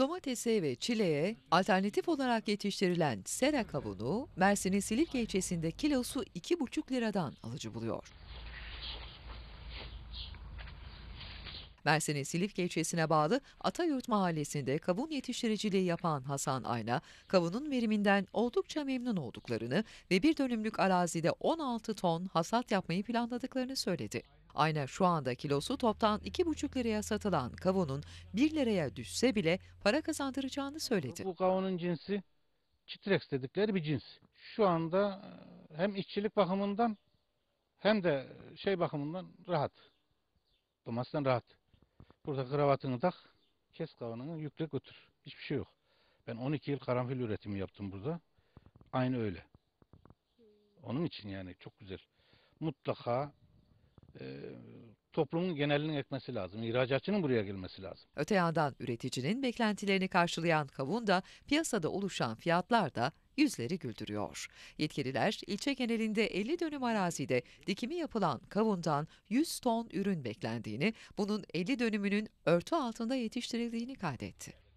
Domatese ve çileye alternatif olarak yetiştirilen sera kavunu Mersin'in Silifke ilçesinde kilosu 2,5 liradan alıcı buluyor. Mersin'in Silifke ilçesine bağlı Atayurt mahallesinde kavun yetiştiriciliği yapan Hasan Ayna, kavunun veriminden oldukça memnun olduklarını ve bir dönümlük arazide 16 ton hasat yapmayı planladıklarını söyledi. Aynen şu anda kilosu toptan 2,5 liraya satılan kavunun 1 liraya düşse bile para kazandıracağını söyledi. Bu kavunun cinsi çitrex dedikleri bir cins. Şu anda e, hem işçilik bakımından hem de şey bakımından rahat. Domatesten rahat. Burada kravatını tak, kes kavununu yükle götür. Hiçbir şey yok. Ben 12 yıl karanfil üretimi yaptım burada. Aynı öyle. Onun için yani çok güzel. Mutlaka ee, toplumun genelinin ekmesi lazım. İhracatçının buraya gelmesi lazım. Öte yandan üreticinin beklentilerini karşılayan kavun da piyasada oluşan fiyatlar da yüzleri güldürüyor. Yetkililer ilçe genelinde 50 dönüm arazide dikimi yapılan kavundan 100 ton ürün beklendiğini, bunun 50 dönümünün örtü altında yetiştirildiğini kaydetti.